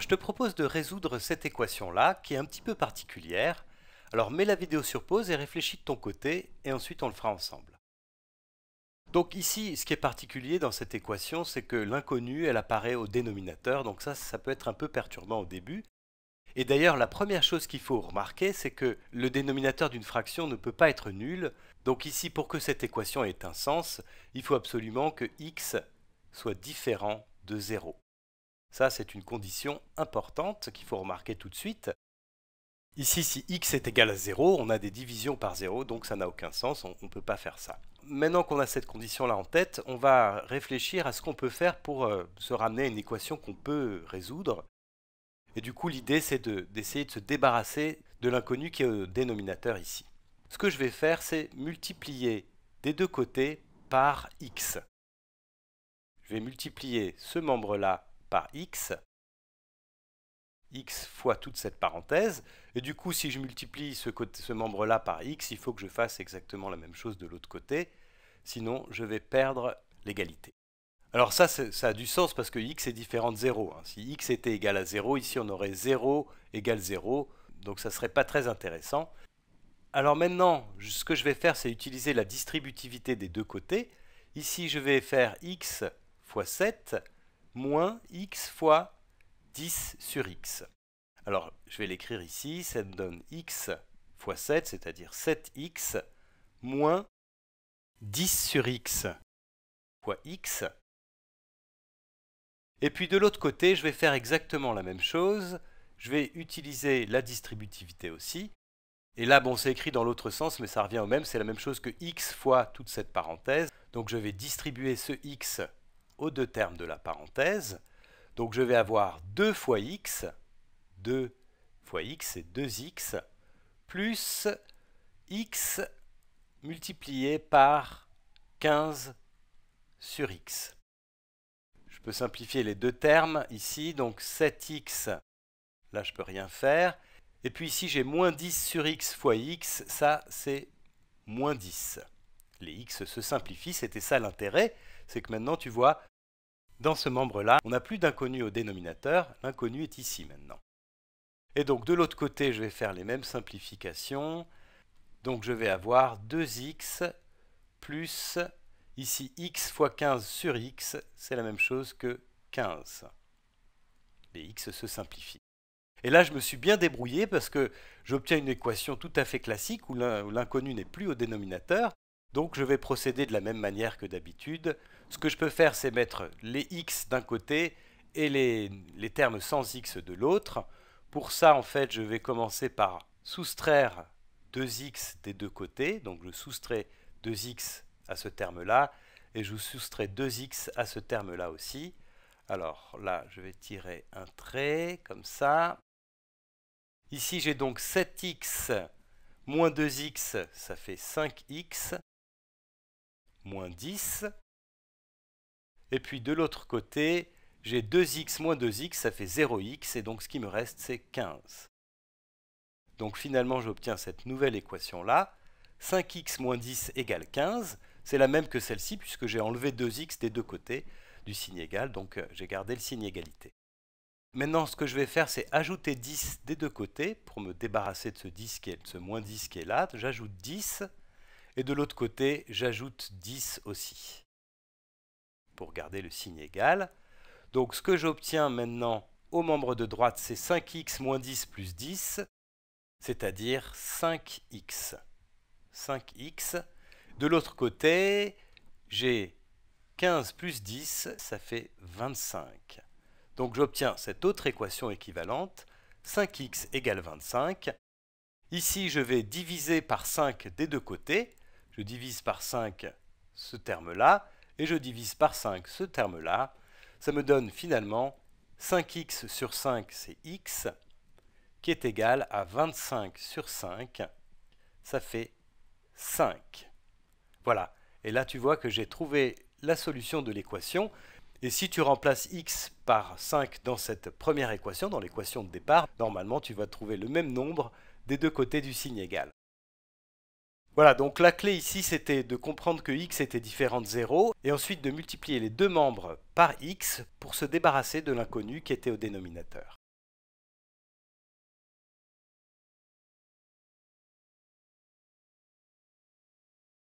Je te propose de résoudre cette équation-là, qui est un petit peu particulière. Alors mets la vidéo sur pause et réfléchis de ton côté, et ensuite on le fera ensemble. Donc ici, ce qui est particulier dans cette équation, c'est que l'inconnu elle apparaît au dénominateur, donc ça, ça peut être un peu perturbant au début. Et d'ailleurs, la première chose qu'il faut remarquer, c'est que le dénominateur d'une fraction ne peut pas être nul. Donc ici, pour que cette équation ait un sens, il faut absolument que x soit différent de 0. Ça, c'est une condition importante qu'il faut remarquer tout de suite. Ici, si x est égal à 0, on a des divisions par 0, donc ça n'a aucun sens, on ne peut pas faire ça. Maintenant qu'on a cette condition-là en tête, on va réfléchir à ce qu'on peut faire pour euh, se ramener à une équation qu'on peut résoudre. Et du coup, l'idée, c'est d'essayer de, de se débarrasser de l'inconnu qui est au dénominateur ici. Ce que je vais faire, c'est multiplier des deux côtés par x. Je vais multiplier ce membre-là par x, x fois toute cette parenthèse, et du coup si je multiplie ce, ce membre-là par x, il faut que je fasse exactement la même chose de l'autre côté, sinon je vais perdre l'égalité. Alors ça, ça a du sens parce que x est différent de 0. Hein. Si x était égal à 0, ici on aurait 0 égale 0, donc ça ne serait pas très intéressant. Alors maintenant, ce que je vais faire, c'est utiliser la distributivité des deux côtés. Ici, je vais faire x fois 7 moins x fois 10 sur x. Alors, je vais l'écrire ici, ça me donne x fois 7, c'est-à-dire 7x moins 10 sur x fois x. Et puis de l'autre côté, je vais faire exactement la même chose. Je vais utiliser la distributivité aussi. Et là, bon, c'est écrit dans l'autre sens, mais ça revient au même. C'est la même chose que x fois toute cette parenthèse. Donc je vais distribuer ce x aux deux termes de la parenthèse. Donc je vais avoir 2 fois x, 2 fois x c'est 2x, plus x multiplié par 15 sur x. Je peux simplifier les deux termes ici, donc 7x, là je ne peux rien faire. Et puis ici j'ai moins 10 sur x fois x, ça c'est moins 10. Les x se simplifient, c'était ça l'intérêt, c'est que maintenant tu vois dans ce membre-là, on n'a plus d'inconnu au dénominateur, l'inconnu est ici maintenant. Et donc de l'autre côté, je vais faire les mêmes simplifications. Donc je vais avoir 2x plus, ici x fois 15 sur x, c'est la même chose que 15. Les x se simplifient. Et là, je me suis bien débrouillé parce que j'obtiens une équation tout à fait classique où l'inconnu n'est plus au dénominateur, donc je vais procéder de la même manière que d'habitude. Ce que je peux faire, c'est mettre les x d'un côté et les, termes sans x de l'autre. Pour ça, en fait, je vais commencer par soustraire 2x des deux côtés. Donc je soustrais 2x à ce terme-là et je soustrais 2x à ce terme-là aussi. Alors là, je vais tirer un trait comme ça. Ici, j'ai donc 7x moins 2x, ça fait 5x moins 10. Et puis de l'autre côté, j'ai 2x moins 2x, ça fait 0x, et donc ce qui me reste, c'est 15. Donc finalement, j'obtiens cette nouvelle équation-là. 5x moins 10 égale 15. C'est la même que celle-ci, puisque j'ai enlevé 2x des deux côtés du signe égal, donc euh, j'ai gardé le signe égalité. Maintenant, ce que je vais faire, c'est ajouter 10 des deux côtés, pour me débarrasser de ce ce moins 10 qui est là. J'ajoute 10, et de l'autre côté, j'ajoute 10 aussi, pour garder le signe égal. Donc ce que j'obtiens maintenant au membre de droite, c'est 5x moins 10 plus 10, c'est-à-dire 5x. 5x. De l'autre côté, j'ai 15 plus 10, ça fait 25. Donc j'obtiens cette autre équation équivalente, 5x égale 25. Ici, je vais diviser par 5 des deux côtés, je divise par 5 ce terme-là, et je divise par 5 ce terme-là, ça me donne finalement 5x sur 5, c'est x, qui est égal à 25 sur 5, ça fait 5. Voilà, et là tu vois que j'ai trouvé la solution de l'équation, et si tu remplaces x par 5 dans cette première équation, dans l'équation de départ, normalement tu vas trouver le même nombre des deux côtés du signe égal. Voilà, donc la clé ici, c'était de comprendre que x était différent de 0, et ensuite de multiplier les deux membres par x pour se débarrasser de l'inconnu qui était au dénominateur.